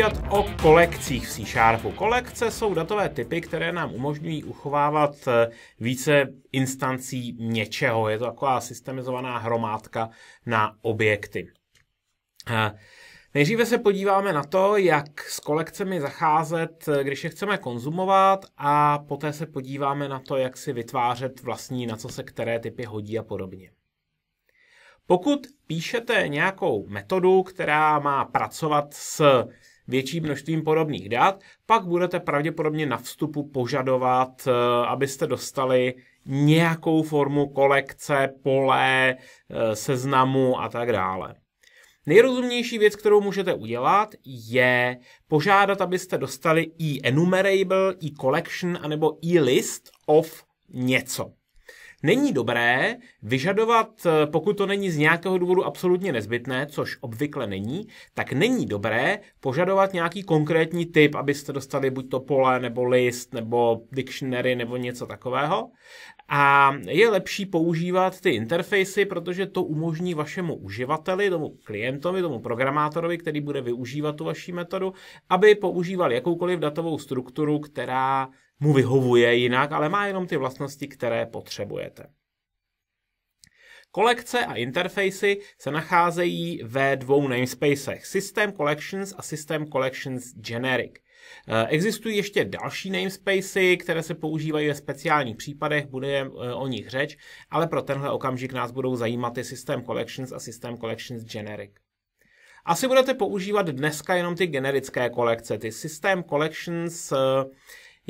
povídat o kolekcích v C Sharpu. Kolekce jsou datové typy, které nám umožňují uchovávat eh, více instancí něčeho. Je to taková systemizovaná hromádka na objekty. Eh, nejdříve se podíváme na to, jak s kolekcemi zacházet, eh, když je chceme konzumovat a poté se podíváme na to, jak si vytvářet vlastní, na co se které typy hodí a podobně. Pokud píšete nějakou metodu, která má pracovat s větší množstvím podobných dat, pak budete pravděpodobně na vstupu požadovat, eh, abyste dostali nějakou formu kolekce, pole, eh, seznamu a tak dále. Nejrozumnější věc, kterou můžete udělat, je požádat, abyste dostali e-enumerable, e-collection anebo e-list of něco. Není dobré vyžadovat, eh, pokud to není z nějakého důvodu absolutně nezbytné, což obvykle není, tak není dobré požadovat nějaký konkrétní typ, abyste dostali buď to pole, nebo list, nebo dictionary, nebo něco takového. A je lepší používat ty interfejsy, protože to umožní vašemu uživateli, tomu klientovi, tomu programátorovi, který bude využívat tu vaši metodu, aby používal jakoukoliv datovou strukturu, která mu vyhovuje jinak, ale má jenom ty vlastnosti, které potřebujete. Kolekce a interfejsy se nacházejí ve dvou namespacech System Collections a System Collections Generic. Eh, existují ještě další namespacey, které se používají ve speciálních případech, bude eh, o nich řeč, ale pro tenhle okamžik nás budou zajímat i System Collections a System Collections Generic. Asi budete používat dneska jenom ty generické kolekce, ty System Collections eh,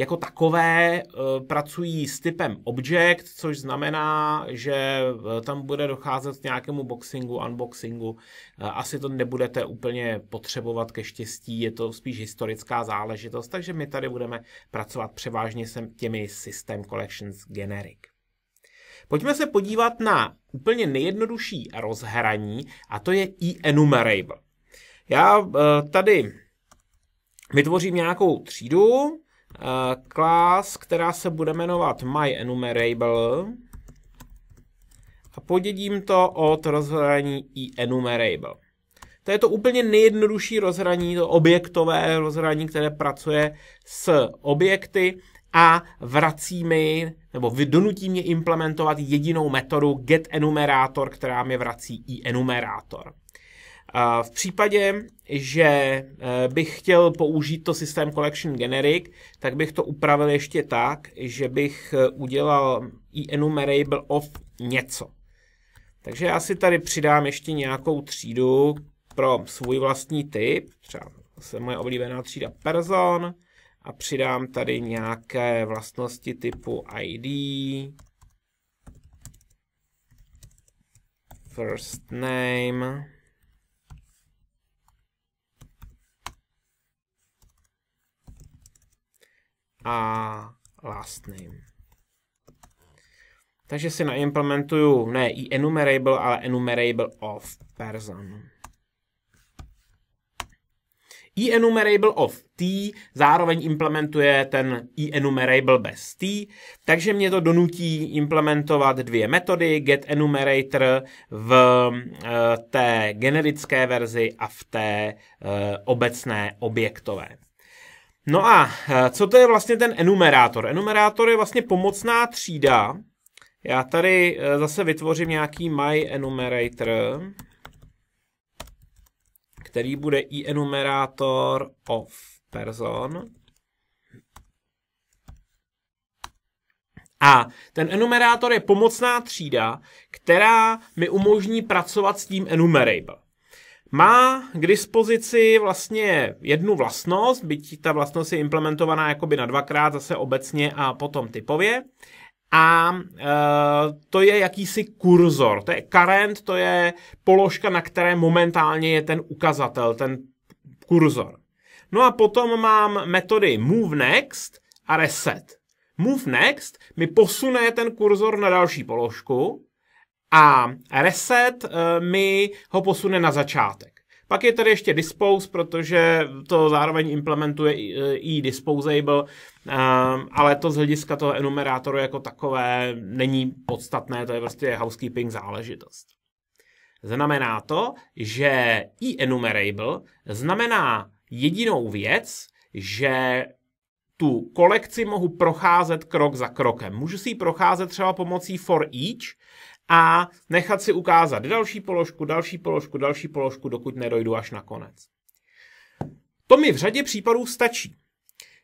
jako takové eh, pracují s typem object, což znamená, že eh, tam bude docházet k nějakému boxingu, unboxingu. Eh, asi to nebudete úplně potřebovat ke štěstí, je to spíš historická záležitost, takže my tady budeme pracovat převážně s těmi System Collections Generic. Pojďme se podívat na úplně nejjednodušší rozhraní a to je enumerable. Já tady vytvořím nějakou třídu, Eh, class, která se bude jmenovat myEnumerable a podědím to od rozhraní IEnumerable. To je to úplně nejjednodušší rozhraní, to objektové rozhraní, které pracuje s objekty a vrací mi, nebo donutí mě implementovat jedinou metodu GetEnumerator, která mi vrací enumerator. A v případě, že eh, bych chtěl použít to systém collection generic, tak bych to upravil ještě tak, že bych eh, udělal enumerable of něco. Takže já si tady přidám ještě nějakou třídu pro svůj vlastní typ, třeba se moje oblíbená třída person a přidám tady nějaké vlastnosti typu ID, first name, a last name. Takže si naimplementuju ne i enumerable, ale enumerable of person. I enumerable of t zároveň implementuje ten i enumerable bez t, takže mě to donutí implementovat dvě metody, get enumerator v eh, té generické verzi a v té eh, obecné objektové. No a eh, co to je vlastně ten enumerátor? Enumerátor je vlastně pomocná třída. Já tady eh, zase vytvořím nějaký my enumerator, který bude i enumerátor of person. A ten enumerátor je pomocná třída, která mi umožní pracovat s tím enumerable. Má k dispozici vlastně jednu vlastnost, byť ta vlastnost je implementovaná jakoby na dvakrát, zase obecně a potom typově. A e, to je jakýsi kurzor, to je current, to je položka, na které momentálně je ten ukazatel, ten kurzor. No a potom mám metody move next a reset. Move next mi posune ten kurzor na další položku, a reset eh, mi ho posune na začátek. Pak je tady ještě dispose, protože to zároveň implementuje i eh, disposable, eh, ale to z hlediska toho enumerátoru jako takové není podstatné, to je prostě housekeeping záležitost. Znamená to, že i enumerable znamená jedinou věc, že tu kolekci mohu procházet krok za krokem. Můžu si ji procházet třeba pomocí for each, a nechat si ukázat další položku, další položku, další položku, dokud nedojdu až na konec. To mi v řadě případů stačí.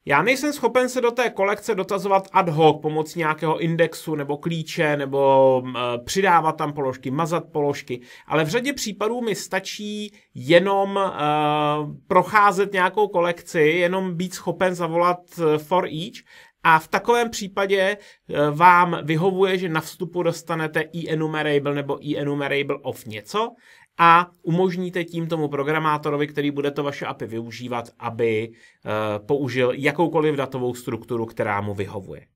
Já nejsem schopen se do té kolekce dotazovat ad hoc pomocí nějakého indexu nebo klíče nebo e, přidávat tam položky, mazat položky, ale v řadě případů mi stačí jenom e, procházet nějakou kolekci, jenom být schopen zavolat eh, for each a v takovém případě eh, vám vyhovuje, že na vstupu dostanete enumerable nebo enumerable of něco a umožníte tím tomu programátorovi, který bude to vaše API využívat, aby eh, použil jakoukoliv datovou strukturu, která mu vyhovuje.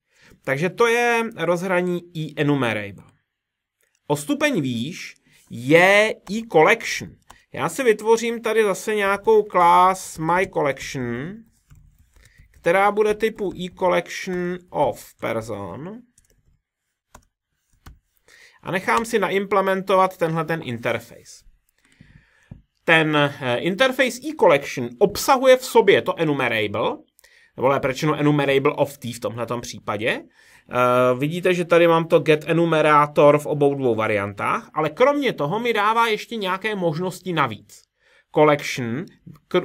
Takže to je rozhraní enumerable. O stupeň výš je e-collection. Já si vytvořím tady zase nějakou class my collection která bude typu e-collection of person a nechám si naimplementovat tenhle ten interface. Ten eh, interface e-collection obsahuje v sobě to enumerable, nebo lépe enumerable of t v tomhle případě. Uh, vidíte, že tady mám to get enumerator v obou dvou variantách, ale kromě toho mi dává ještě nějaké možnosti navíc collection, e,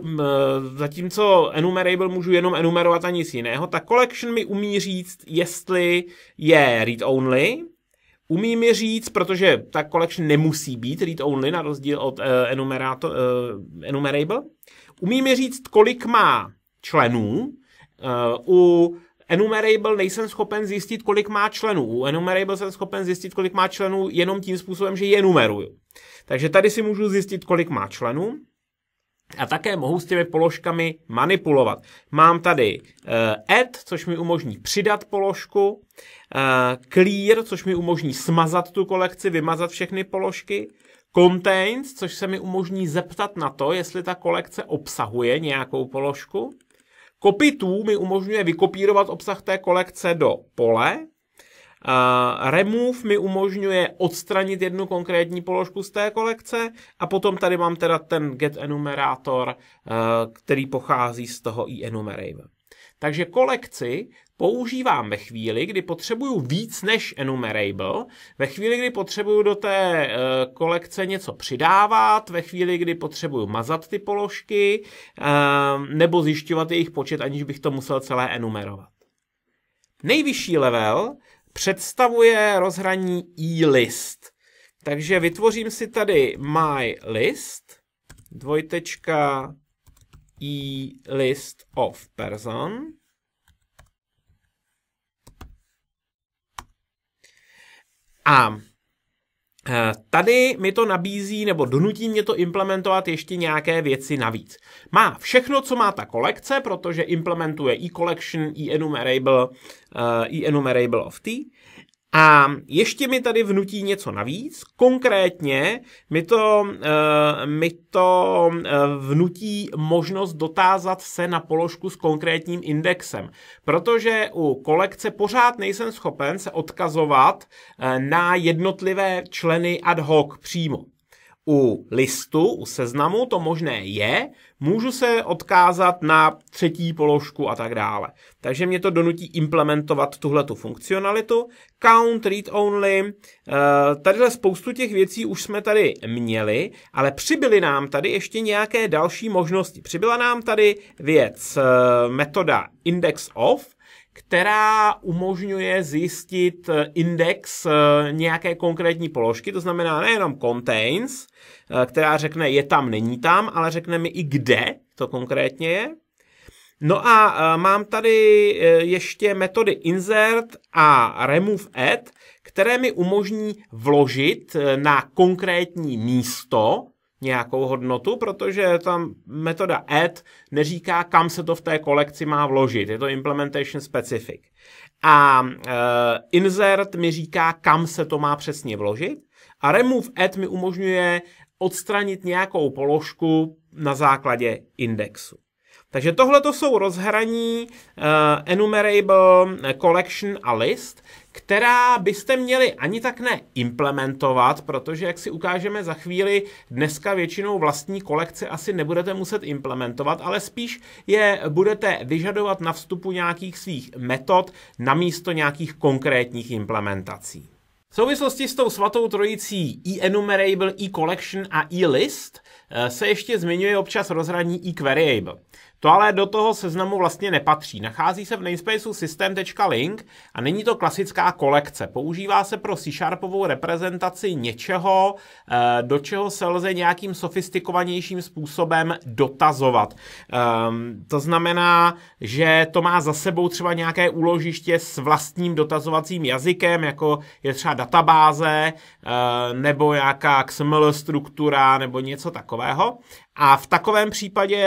zatímco enumerable můžu jenom enumerovat a nic jiného, tak collection mi umí říct, jestli je read-only, Umí mi říct, protože ta collection nemusí být read-only, na rozdíl od uh, e, enumerato, e, enumerable. Umí mi říct, kolik má členů. Uh, u enumerable nejsem schopen zjistit, kolik má členů. U enumerable jsem schopen zjistit, kolik má členů jenom tím způsobem, že je enumeruju. Takže tady si můžu zjistit, kolik má členů a také mohu s těmi položkami manipulovat. Mám tady uh, add, což mi umožní přidat položku, uh, clear, což mi umožní smazat tu kolekci, vymazat všechny položky, contains, což se mi umožní zeptat na to, jestli ta kolekce obsahuje nějakou položku, copy to mi umožňuje vykopírovat obsah té kolekce do pole, Uh, remove mi umožňuje odstranit jednu konkrétní položku z té kolekce a potom tady mám teda ten get enumerator, uh, eh, který pochází z toho enumerate. Takže kolekci používám ve chvíli, kdy potřebuju víc než enumerable, ve chvíli, kdy potřebuju do té eh, kolekce něco přidávat, ve chvíli, kdy potřebuju mazat ty položky, eh, nebo zjišťovat jejich počet, aniž bych to musel celé enumerovat. Nejvyšší level představuje rozhraní e-list. Takže vytvořím si tady my list, dvojtečka e list of person. A Eh, tady mi to nabízí nebo donutí mě to implementovat ještě nějaké věci navíc. Má všechno, co má ta kolekce, protože implementuje e-collection, e-enumerable, eh, e-enumerable of t, a ještě mi tady vnutí něco navíc, konkrétně mi to, eh, mi to eh, vnutí možnost dotázat se na položku s konkrétním indexem, protože u kolekce pořád nejsem schopen se odkazovat eh, na jednotlivé členy ad hoc přímo u listu, u seznamu to možné je, můžu se odkázat na třetí položku a tak dále. Takže mě to donutí implementovat tuhle tu funkcionalitu. Count, read only, eh, tadyhle spoustu těch věcí už jsme tady měli, ale přibyly nám tady ještě nějaké další možnosti. Přibyla nám tady věc, eh, metoda index of, která umožňuje zjistit eh, index eh, nějaké konkrétní položky, to znamená nejenom contains, eh, která řekne je tam, není tam, ale řekne mi i kde to konkrétně je. No a mám tady ještě metody insert a remove add, které mi umožní vložit na konkrétní místo nějakou hodnotu, protože ta metoda add neříká, kam se to v té kolekci má vložit. Je to implementation specific. A uh, insert mi říká, kam se to má přesně vložit. A remove add mi umožňuje odstranit nějakou položku na základě indexu. Takže tohle to jsou rozhraní uh, enumerable eh, collection a list, která byste měli ani tak neimplementovat, protože jak si ukážeme za chvíli, dneska většinou vlastní kolekce asi nebudete muset implementovat, ale spíš je budete vyžadovat na vstupu nějakých svých metod namísto nějakých konkrétních implementací. V souvislosti s tou svatou trojicí e-enumerable, e-collection a e-list eh, se ještě zmiňuje občas rozhraní e-queryable. To ale do toho seznamu vlastně nepatří. Nachází se v namespaceu system.link a není to klasická kolekce. Používá se pro C Sharpovou reprezentaci něčeho, eh, do čeho se lze nějakým sofistikovanějším způsobem dotazovat. Ehm, to znamená, že to má za sebou třeba nějaké úložiště s vlastním dotazovacím jazykem, jako je třeba databáze, eh, nebo nějaká XML struktura, nebo něco takového. A v takovém případě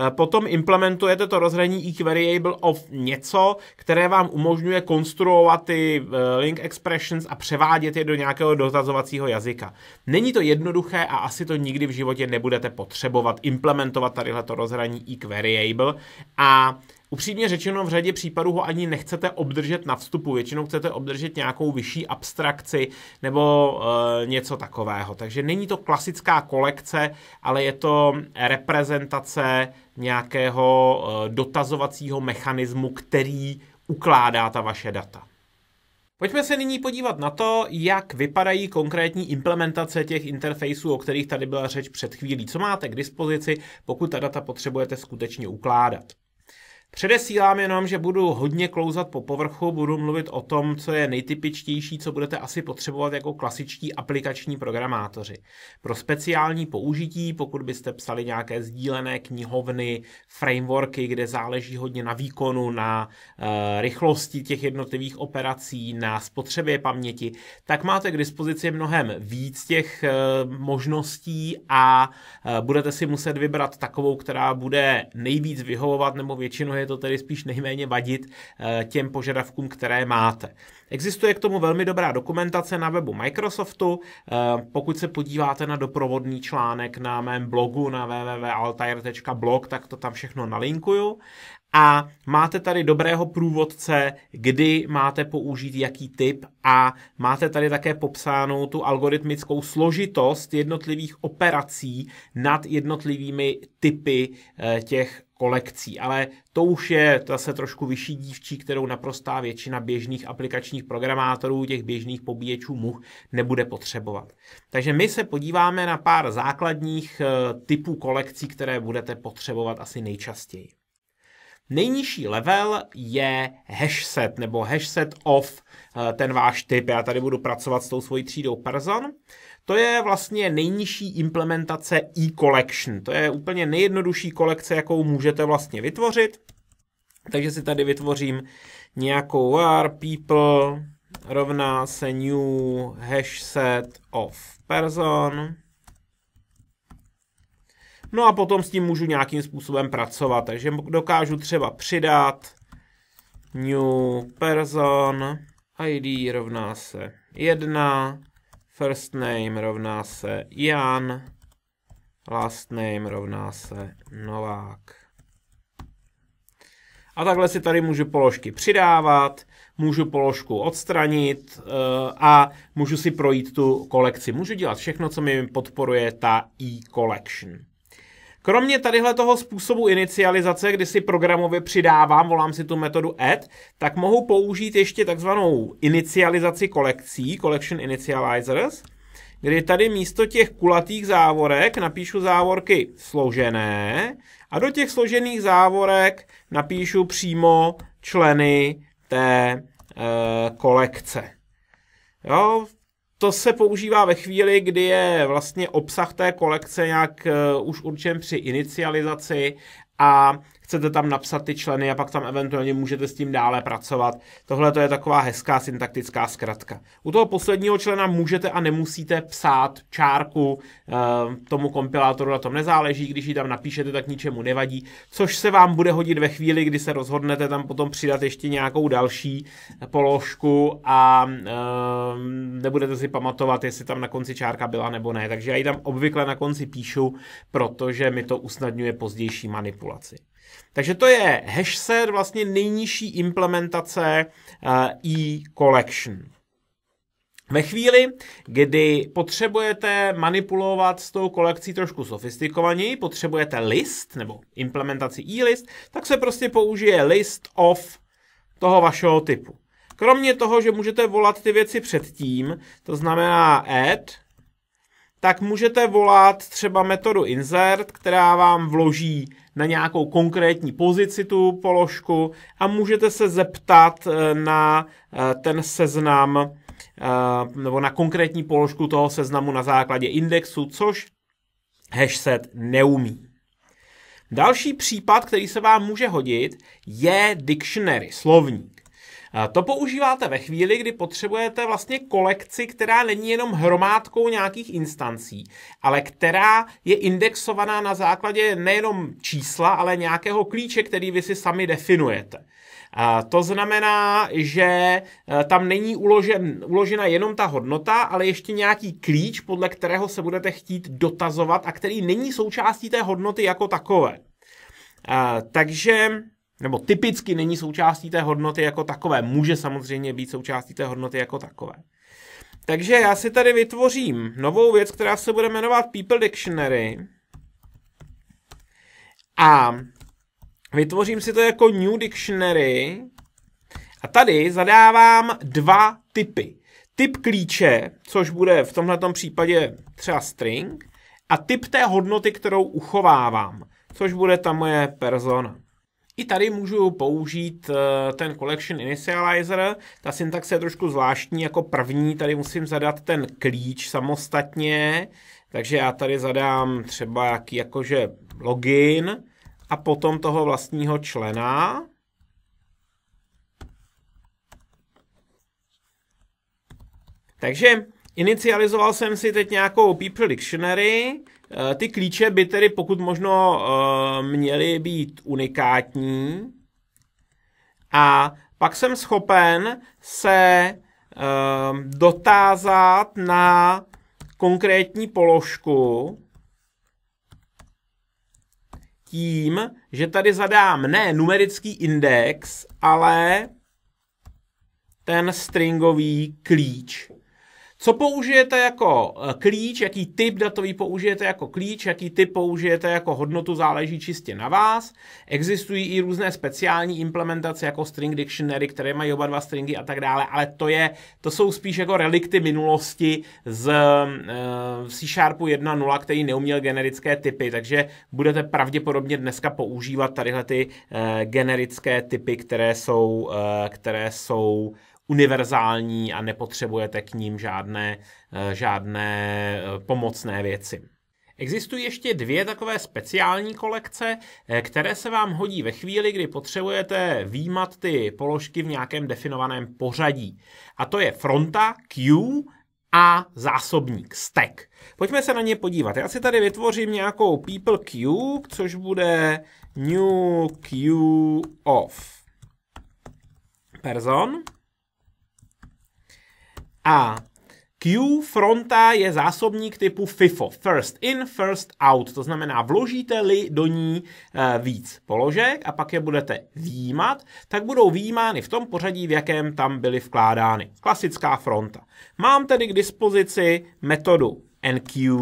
eh, potom implementujete to rozhraní each variable of něco, které vám umožňuje konstruovat ty eh, link expressions a převádět je do nějakého dotazovacího jazyka. Není to jednoduché a asi to nikdy v životě nebudete potřebovat implementovat tadyhle to rozhraní each variable a Upřímně řečeno, v řadě případů ho ani nechcete obdržet na vstupu, většinou chcete obdržet nějakou vyšší abstrakci nebo e, něco takového. Takže není to klasická kolekce, ale je to reprezentace nějakého e, dotazovacího mechanismu, který ukládá ta vaše data. Pojďme se nyní podívat na to, jak vypadají konkrétní implementace těch interfejsů, o kterých tady byla řeč před chvílí. Co máte k dispozici, pokud ta data potřebujete skutečně ukládat. Předesílám jenom, že budu hodně klouzat po povrchu, budu mluvit o tom, co je nejtypičtější, co budete asi potřebovat jako klasičtí aplikační programátoři. Pro speciální použití, pokud byste psali nějaké sdílené knihovny, frameworky, kde záleží hodně na výkonu, na e, rychlosti těch jednotlivých operací, na spotřebě paměti, tak máte k dispozici mnohem víc těch e, možností a e, budete si muset vybrat takovou, která bude nejvíc vyhovovat nebo většinu je to tedy spíš nejméně vadit eh, těm požadavkům, které máte. Existuje k tomu velmi dobrá dokumentace na webu Microsoftu. Eh, pokud se podíváte na doprovodný článek na mém blogu na www.altair.blog, tak to tam všechno nalinkuju. A máte tady dobrého průvodce, kdy máte použít jaký typ a máte tady také popsánou tu algoritmickou složitost jednotlivých operací nad jednotlivými typy eh, těch kolekcí, ale to už je zase trošku vyšší dívčí, kterou naprostá většina běžných aplikačních programátorů, těch běžných pobíječů much nebude potřebovat. Takže my se podíváme na pár základních eh, typů kolekcí, které budete potřebovat asi nejčastěji. Nejnižší level je hashset nebo hashset of, eh, ten váš typ. Já tady budu pracovat s tou svojí třídou person. To je vlastně nejnižší implementace e-collection. To je úplně nejjednodušší kolekce, jakou můžete vlastně vytvořit. Takže si tady vytvořím nějakou var people rovná se new hash set of person. No a potom s tím můžu nějakým způsobem pracovat, takže dokážu třeba přidat new person id rovná se 1 First name rovná se Jan. Last name rovná se Novák. A takhle si tady můžu položky přidávat, můžu položku odstranit eh, a můžu si projít tu kolekci. Můžu dělat všechno, co mi podporuje ta e-collection. Kromě tadyhle toho způsobu inicializace, kdy si programově přidávám, volám si tu metodu add, tak mohu použít ještě takzvanou inicializaci kolekcí, collection initializers, kdy tady místo těch kulatých závorek napíšu závorky složené a do těch složených závorek napíšu přímo členy té e, kolekce. Jo, to se používá ve chvíli, kdy je vlastně obsah té kolekce nějak eh, už určen při inicializaci a chcete tam napsat ty členy a pak tam eventuálně můžete s tím dále pracovat. Tohle to je taková hezká syntaktická zkratka. U toho posledního člena můžete a nemusíte psát čárku e, tomu kompilátoru, na tom nezáleží, když ji tam napíšete, tak ničemu nevadí, což se vám bude hodit ve chvíli, kdy se rozhodnete tam potom přidat ještě nějakou další položku a e, nebudete si pamatovat, jestli tam na konci čárka byla nebo ne. Takže já ji tam obvykle na konci píšu, protože mi to usnadňuje pozdější manipulaci manipulaci. Takže to je hashset, vlastně nejnižší implementace eh, e-collection. Ve chvíli, kdy potřebujete manipulovat s tou kolekcí trošku sofistikovaněji, potřebujete list nebo implementaci e-list, tak se prostě použije list of toho vašeho typu. Kromě toho, že můžete volat ty věci předtím, to znamená add, tak můžete volat třeba metodu insert, která vám vloží na nějakou konkrétní pozici tu položku a můžete se zeptat eh, na eh, ten seznam eh, nebo na konkrétní položku toho seznamu na základě indexu, což hashset neumí. Další případ, který se vám může hodit, je dictionary, slovník. To používáte ve chvíli, kdy potřebujete vlastně kolekci, která není jenom hromádkou nějakých instancí, ale která je indexovaná na základě nejenom čísla, ale nějakého klíče, který vy si sami definujete. To znamená, že e, tam není uložen, uložena jenom ta hodnota, ale ještě nějaký klíč, podle kterého se budete chtít dotazovat a který není součástí té hodnoty jako takové. Takže nebo typicky není součástí té hodnoty jako takové. Může samozřejmě být součástí té hodnoty jako takové. Takže já si tady vytvořím novou věc, která se bude jmenovat People Dictionary. A vytvořím si to jako New Dictionary. A tady zadávám dva typy. Typ klíče, což bude v tomto případě třeba string, a typ té hodnoty, kterou uchovávám, což bude ta moje persona. I tady můžu použít eh, ten Collection Initializer, ta syntaxe je trošku zvláštní, jako první tady musím zadat ten klíč samostatně, takže já tady zadám třeba jaký jakože login a potom toho vlastního člena. Takže inicializoval jsem si teď nějakou People Dictionary, Eh, ty klíče by tedy pokud možno eh, měly být unikátní a pak jsem schopen se eh, dotázat na konkrétní položku tím, že tady zadám ne numerický index, ale ten stringový klíč. Co použijete jako eh, klíč, jaký typ datový použijete jako klíč, jaký typ použijete jako hodnotu, záleží čistě na vás. Existují i různé speciální implementace jako string dictionary, které mají oba dva stringy a tak dále, ale to, je, to jsou spíš jako relikty minulosti z uh, C Sharpu 1.0, který neuměl generické typy, takže budete pravděpodobně dneska používat tadyhle ty uh, generické typy, které jsou, uh, které jsou univerzální a nepotřebujete k ním žádné, eh, žádné eh, pomocné věci. Existují ještě dvě takové speciální kolekce, eh, které se vám hodí ve chvíli, kdy potřebujete výmat ty položky v nějakém definovaném pořadí. A to je fronta, Q a zásobník, stack. Pojďme se na ně podívat. Já si tady vytvořím nějakou people Q, což bude new Q of person. A Q fronta je zásobník typu FIFO, first in, first out, to znamená vložíte-li do ní eh, víc položek a pak je budete výjímat, tak budou výjímány v tom pořadí, v jakém tam byly vkládány. Klasická fronta. Mám tedy k dispozici metodu NQ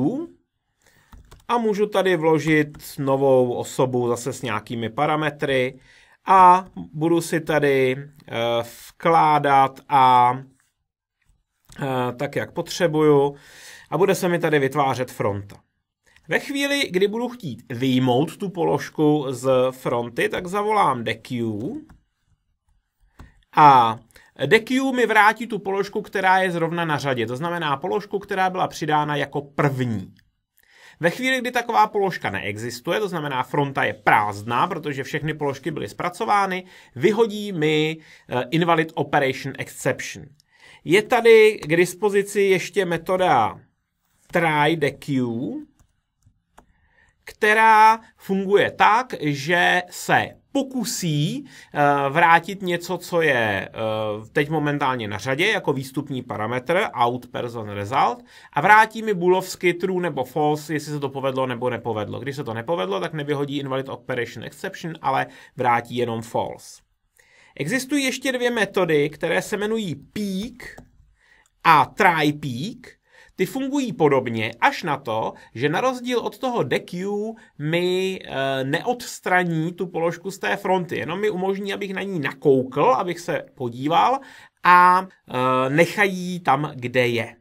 a můžu tady vložit novou osobu zase s nějakými parametry a budu si tady eh, vkládat a Eh, tak, jak potřebuju a bude se mi tady vytvářet fronta. Ve chvíli, kdy budu chtít vyjmout tu položku z fronty, tak zavolám deq a deq mi vrátí tu položku, která je zrovna na řadě, to znamená položku, která byla přidána jako první. Ve chvíli, kdy taková položka neexistuje, to znamená fronta je prázdná, protože všechny položky byly zpracovány, vyhodí mi eh, invalid operation exception. Je tady k dispozici ještě metoda try queue, která funguje tak, že se pokusí eh, vrátit něco, co je eh, teď momentálně na řadě, jako výstupní parametr out person result a vrátí mi bulovsky true nebo false, jestli se to povedlo nebo nepovedlo. Když se to nepovedlo, tak nevyhodí invalid operation exception, ale vrátí jenom false. Existují ještě dvě metody, které se jmenují peak a try peak. Ty fungují podobně, až na to, že na rozdíl od toho DQ mi e, neodstraní tu položku z té fronty, jenom mi umožní, abych na ní nakoukl, abych se podíval a e, nechají tam, kde je.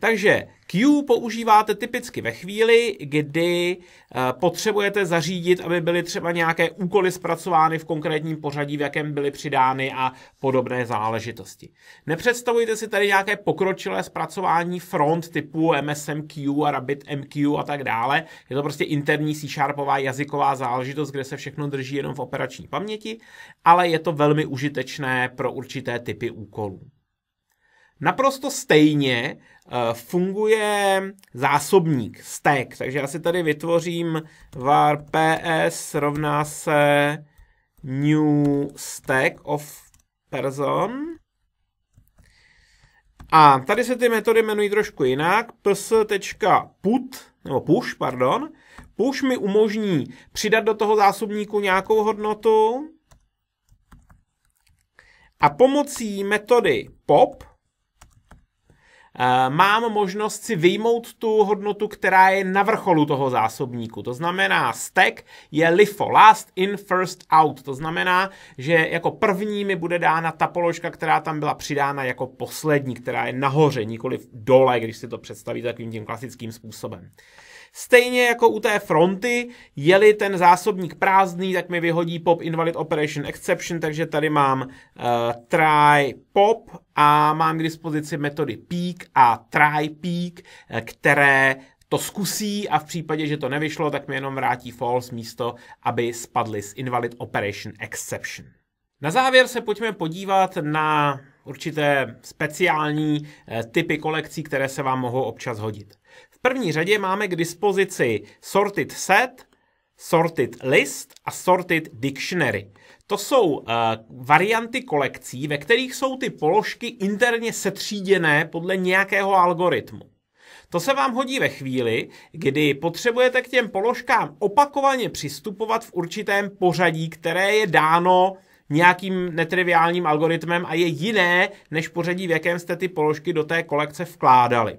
Takže Q používáte typicky ve chvíli, kdy eh, potřebujete zařídit, aby byly třeba nějaké úkoly zpracovány v konkrétním pořadí, v jakém byly přidány a podobné záležitosti. Nepředstavujte si tady nějaké pokročilé zpracování front typu MSMQ a RabbitMQ a tak dále. Je to prostě interní C-sharpová jazyková záležitost, kde se všechno drží jenom v operační paměti, ale je to velmi užitečné pro určité typy úkolů. Naprosto stejně Eh, funguje zásobník, stack, takže já si tady vytvořím var ps rovná se new stack of person. A tady se ty metody jmenují trošku jinak. ps.put, nebo push, pardon. Push mi umožní přidat do toho zásobníku nějakou hodnotu. A pomocí metody pop Eh, mám možnost si vyjmout tu hodnotu, která je na vrcholu toho zásobníku. To znamená, stack je LIFO, last in, first out. To znamená, že jako první mi bude dána ta položka, která tam byla přidána jako poslední, která je nahoře, nikoli dole, když si to představíte takovým tím klasickým způsobem. Stejně jako u té fronty, jeli ten zásobník prázdný, tak mi vyhodí pop invalid operation exception, takže tady mám uh, try pop a mám k dispozici metody peak a try peak, eh, které to zkusí a v případě, že to nevyšlo, tak mi jenom vrátí false místo, aby spadly z invalid operation exception. Na závěr se pojďme podívat na určité speciální eh, typy kolekcí, které se vám mohou občas hodit. V první řadě máme k dispozici sorted set, sorted list a sorted dictionary. To jsou uh, varianty kolekcí, ve kterých jsou ty položky interně setříděné podle nějakého algoritmu. To se vám hodí ve chvíli, kdy potřebujete k těm položkám opakovaně přistupovat v určitém pořadí, které je dáno nějakým netriviálním algoritmem a je jiné než pořadí, v jakém jste ty položky do té kolekce vkládali.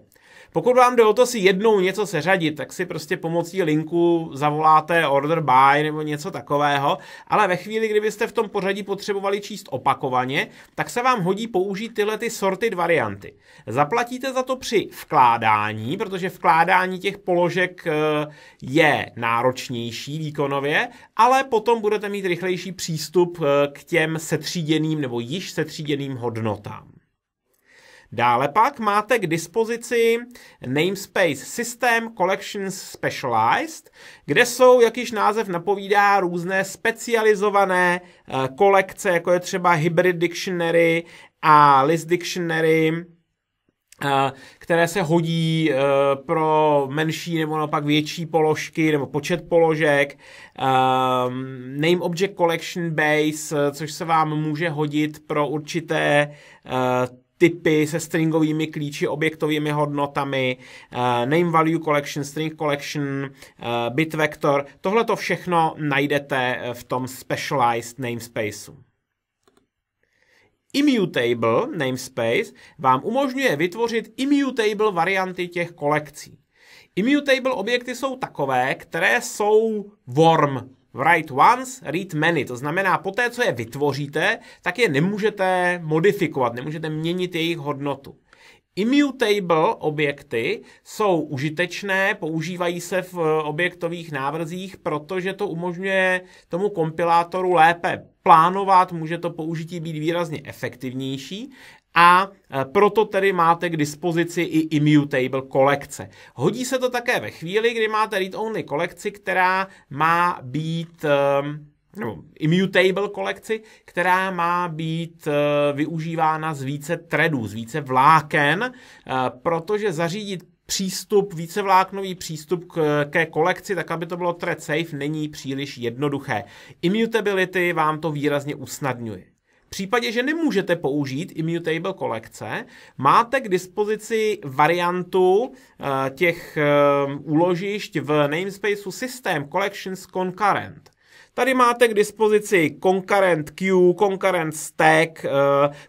Pokud vám jde o to si jednou něco seřadit, tak si prostě pomocí linku zavoláte order by nebo něco takového, ale ve chvíli, kdybyste v tom pořadí potřebovali číst opakovaně, tak se vám hodí použít tyhle ty sorty varianty. Zaplatíte za to při vkládání, protože vkládání těch položek eh, je náročnější výkonově, ale potom budete mít rychlejší přístup eh, k těm setříděným nebo již setříděným hodnotám. Dále pak máte k dispozici namespace System Collections Specialized, kde jsou, jak již název napovídá, různé specializované eh, kolekce, jako je třeba Hybrid Dictionary a List Dictionary, eh, které se hodí eh, pro menší nebo naopak větší položky nebo počet položek. Ehm, Name Object Collection Base, což se vám může hodit pro určité typy se stringovými klíči, objektovými hodnotami, eh, name value collection, string collection, eh, bit vector. Tohle to všechno najdete eh, v tom specialized namespaceu. Immutable namespace vám umožňuje vytvořit immutable varianty těch kolekcí. Immutable objekty jsou takové, které jsou warm Write once, read many. To znamená, po té, co je vytvoříte, tak je nemůžete modifikovat, nemůžete měnit jejich hodnotu. Immutable objekty jsou užitečné, používají se v objektových návrzích, protože to umožňuje tomu kompilátoru lépe plánovat, může to použití být výrazně efektivnější a e, proto tedy máte k dispozici i immutable kolekce. Hodí se to také ve chvíli, kdy máte read-only kolekci, která má být e, nebo immutable kolekci, která má být e, využívána z více threadů, z více vláken, protože zařídit přístup, vícevláknový přístup k, ke kolekci, tak aby to bylo thread safe, není příliš jednoduché. Immutability vám to výrazně usnadňuje případě, že nemůžete použít Immutable kolekce, máte k dispozici variantu eh, těch eh, úložišť v namespaceu System Collections Concurrent. Tady máte k dispozici concurrent queue, concurrent stack, eh,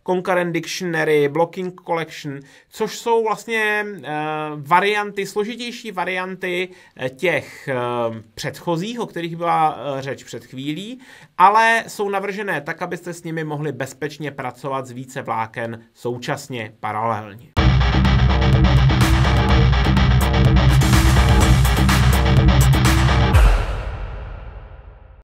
concurrent dictionary, blocking collection, což jsou vlastně eh, varianty, složitější varianty eh, těch předchozích, o kterých byla řeč před chvílí, ale jsou navržené tak, abyste s nimi mohli bezpečně pracovat z více vláken současně paralelně.